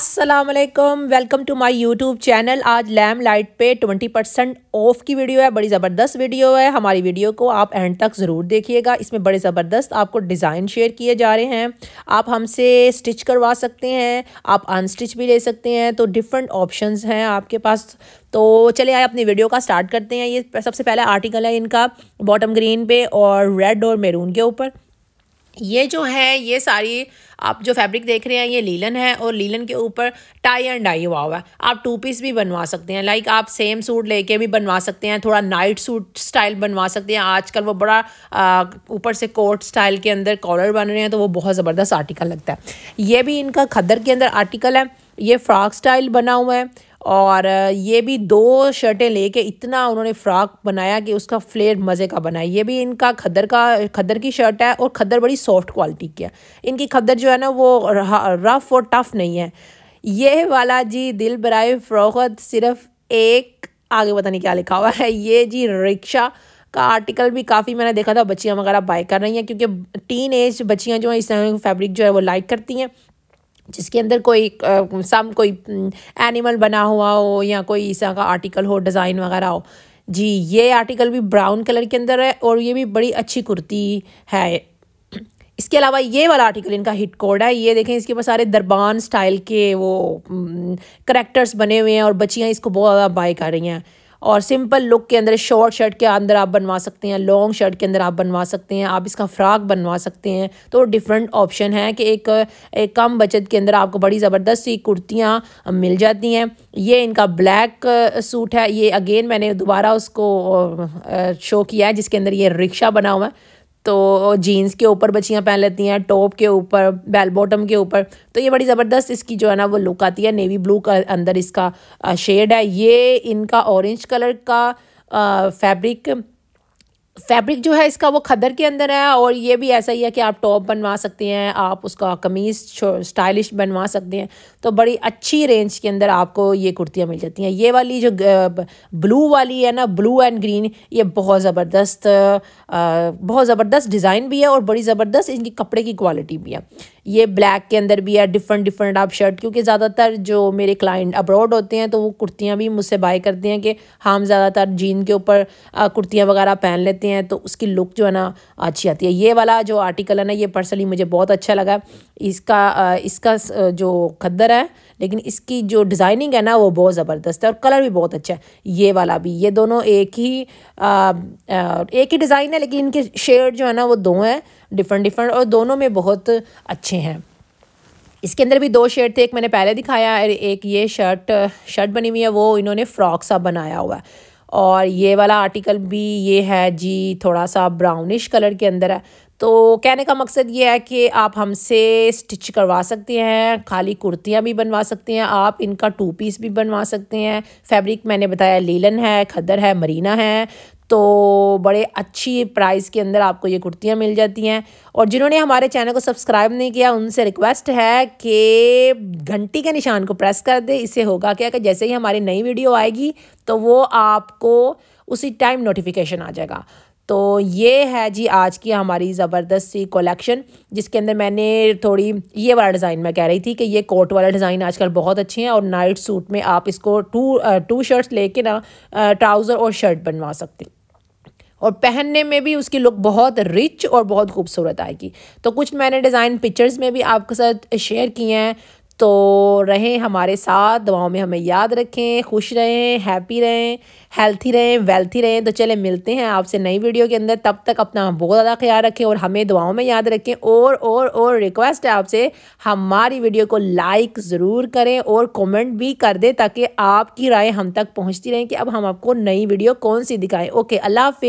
Aslam welcome to my YouTube channel आज lamp light पे 20 percent of की वीडियो है बड़ी ज़बरदस्त वीडियो है हमारी वीडियो को आप एंड तक ज़रूर देखिएगा इसमें बड़े ज़बरदस्त आपको डिज़ाइन शेयर किए जा रहे हैं आप हमसे स्टिच करवा सकते हैं आप अनस्टिच भी ले सकते हैं तो डिफरेंट ऑप्शन हैं आपके पास तो चले आए अपनी वीडियो का स्टार्ट करते हैं ये सबसे पहला आर्टिकल है इनका बॉटम ग्रीन पे और रेड और मेरून के ऊपर ये जो है ये सारी आप जो फैब्रिक देख रहे हैं ये लीलन है और लीलन के ऊपर टाई एंड डाई हुआ हुआ है आप टू पीस भी बनवा सकते हैं लाइक आप सेम सूट लेके भी बनवा सकते हैं थोड़ा नाइट सूट स्टाइल बनवा सकते हैं आजकल वो बड़ा ऊपर से कोट स्टाइल के अंदर कॉलर बन रहे हैं तो वो बहुत ज़बरदस्त आर्टिकल लगता है ये भी इनका खदर के अंदर आर्टिकल है ये फ्रॉक स्टाइल बना हुआ है और ये भी दो शर्टें लेके इतना उन्होंने फ्रॉक बनाया कि उसका फ्लेयर मज़े का बनाया ये भी इनका खदर का खदर की शर्ट है और खदर बड़ी सॉफ्ट क्वालिटी की है इनकी खदर जो है ना वो रफ़ और टफ़ नहीं है ये वाला जी दिल बराए फ़रोहत सिर्फ एक आगे पता नहीं क्या लिखा हुआ है ये जी रिक्शा का आर्टिकल भी काफ़ी मैंने देखा था बच्चियाँ वगैरह बाय कर रही हैं क्योंकि टीन एज बच्चियाँ जो हैं इस फैब्रिक जो है वो लाइक करती हैं जिसके अंदर कोई सम कोई एनिमल हम्म, बना हुआ हो या कोई ईसा का आर्टिकल हो डिज़ाइन वगैरह हो जी ये आर्टिकल भी ब्राउन कलर के अंदर है और ये भी बड़ी अच्छी कुर्ती है इसके अलावा ये वाला आर्टिकल इनका हिट कोड है ये देखें इसके ऊपर सारे दरबान स्टाइल के वो करेक्टर्स हम्म, बने हुए हैं और बच्चियाँ इसको बहुत ज़्यादा बाय कर रही हैं और सिंपल लुक के अंदर शॉर्ट शर्ट के अंदर आप बनवा सकते हैं लॉन्ग शर्ट के अंदर आप बनवा सकते हैं आप इसका फ्राक बनवा सकते हैं तो डिफरेंट ऑप्शन है कि एक, एक कम बचत के अंदर आपको बड़ी ज़बरदस्त सी कुर्तियाँ मिल जाती हैं ये इनका ब्लैक सूट है ये अगेन मैंने दोबारा उसको शो किया है जिसके अंदर ये रिक्शा बना हुआ है तो जीन्स के ऊपर बच्चियाँ पहन लेती हैं टॉप के ऊपर बेल बॉटम के ऊपर तो ये बड़ी ज़बरदस्त इसकी जो है ना वो लुक आती है नेवी ब्लू का अंदर इसका शेड है ये इनका ऑरेंज कलर का फैब्रिक फैब्रिक जो है इसका वो खदर के अंदर है और ये भी ऐसा ही है कि आप टॉप बनवा सकते हैं आप उसका कमीज़ स्टाइलिश बनवा सकते हैं तो बड़ी अच्छी रेंज के अंदर आपको ये कुर्तियाँ मिल जाती हैं ये वाली जो ब्लू वाली है ना ब्लू एंड ग्रीन ये बहुत ज़बरदस्त बहुत ज़बरदस्त डिज़ाइन भी है और बड़ी ज़बरदस्त इनकी कपड़े की क्वालिटी भी है ये ब्लैक के अंदर भी है डिफरेंट डिफरेंट आप शर्ट क्योंकि ज़्यादातर जो मेरे क्लाइंट अब्रॉड होते हैं तो वो कुर्तियाँ भी मुझसे बाय करते हैं कि हाँ, हम ज़्यादातर जीन के ऊपर कुर्तियाँ वगैरह पहन लेते हैं तो उसकी लुक जो है ना अच्छी आती है ये वाला जो आर्टिकल है ना ये पर्सनली मुझे बहुत अच्छा लगा इसका इसका जो खद्दर है लेकिन इसकी जो डिज़ाइनिंग है ना वो बहुत ज़बरदस्त है और कलर भी बहुत अच्छा है ये वाला भी ये दोनों एक ही आ, आ, एक ही डिज़ाइन है लेकिन इनके शेड जो है ना वो दो हैं डिफरेंट डिफरेंट और दोनों में बहुत अच्छे हैं इसके अंदर भी दो शर्ट थे एक मैंने पहले दिखाया एक ये शर्ट शर्ट बनी हुई है वो इन्होंने फ्रॉक सा बनाया हुआ है और ये वाला आर्टिकल भी ये है जी थोड़ा सा ब्राउनिश कलर के अंदर है तो कहने का मकसद ये है कि आप हमसे स्टिच करवा सकते हैं खाली कुर्तियाँ भी बनवा सकते हैं आप इनका टू पीस भी बनवा सकते हैं फैब्रिक मैंने बताया लीलन है खदर है मरीना है तो बड़े अच्छी प्राइस के अंदर आपको ये कुर्तियाँ मिल जाती हैं और जिन्होंने हमारे चैनल को सब्सक्राइब नहीं किया उनसे रिक्वेस्ट है कि घंटी के निशान को प्रेस कर दे इससे होगा क्या कि जैसे ही हमारी नई वीडियो आएगी तो वो आपको उसी टाइम नोटिफिकेशन आ जाएगा तो ये है जी आज की हमारी ज़बरदस्त सी कलेक्शन जिसके अंदर मैंने थोड़ी ये वाला डिज़ाइन मैं कह रही थी कि ये कोट वाला डिज़ाइन आजकल बहुत अच्छे हैं और नाइट सूट में आप इसको टू टू शर्ट्स लेके ना ट्राउज़र और शर्ट बनवा सकते हैं और पहनने में भी उसकी लुक बहुत रिच और बहुत खूबसूरत आएगी तो कुछ मैंने डिज़ाइन पिक्चर्स में भी आपके साथ शेयर किए हैं तो रहें हमारे साथ दवाओं में हमें याद रखें खुश रहें हैप्पी रहें हेल्थी रहें वेल्थी रहें तो चले मिलते हैं आपसे नई वीडियो के अंदर तब तक अपना बहुत ज़्यादा ख्याल रखें और हमें दुआओं में याद रखें और और और रिक्वेस्ट है आपसे हमारी वीडियो को लाइक ज़रूर करें और कमेंट भी कर दें ताकि आपकी राय हम तक पहुंचती रहें कि अब हम आपको नई वीडियो कौन सी दिखाएं ओके अल्लाह हाफि